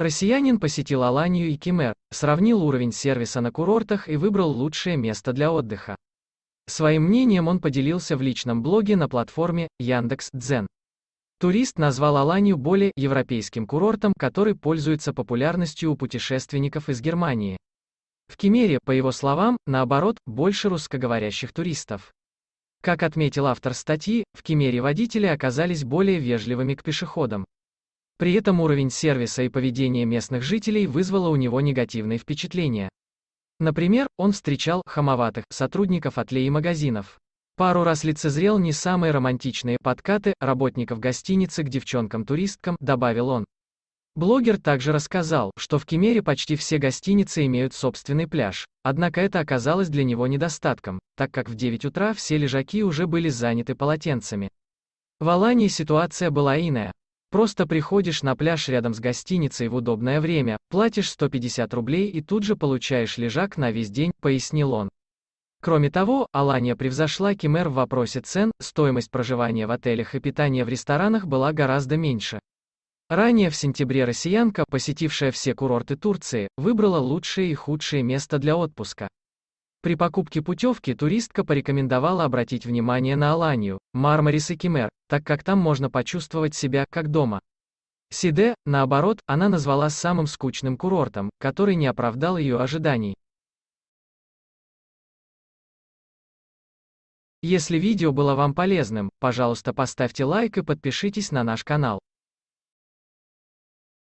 Россиянин посетил Аланию и Кимер, сравнил уровень сервиса на курортах и выбрал лучшее место для отдыха. Своим мнением он поделился в личном блоге на платформе Яндекс.Дзен. Турист назвал Аланию более европейским курортом, который пользуется популярностью у путешественников из Германии. В Кемере, по его словам, наоборот, больше русскоговорящих туристов. Как отметил автор статьи, в Кемере водители оказались более вежливыми к пешеходам. При этом уровень сервиса и поведение местных жителей вызвало у него негативные впечатления. Например, он встречал хамоватых сотрудников отлей и магазинов. Пару раз лицезрел не самые романтичные подкаты работников гостиницы к девчонкам-туристкам, добавил он. Блогер также рассказал, что в Кемере почти все гостиницы имеют собственный пляж, однако это оказалось для него недостатком, так как в 9 утра все лежаки уже были заняты полотенцами. В Алании ситуация была иная, Просто приходишь на пляж рядом с гостиницей в удобное время, платишь 150 рублей и тут же получаешь лежак на весь день, пояснил он. Кроме того, Алания превзошла Кимер в вопросе цен, стоимость проживания в отелях и питания в ресторанах была гораздо меньше. Ранее в сентябре россиянка, посетившая все курорты Турции, выбрала лучшее и худшее место для отпуска. При покупке путевки туристка порекомендовала обратить внимание на Аланию, Мармарис и Кимер, так как там можно почувствовать себя как дома. Сиде, наоборот, она назвала самым скучным курортом, который не оправдал ее ожиданий. Если видео было вам полезным, пожалуйста поставьте лайк и подпишитесь на наш канал.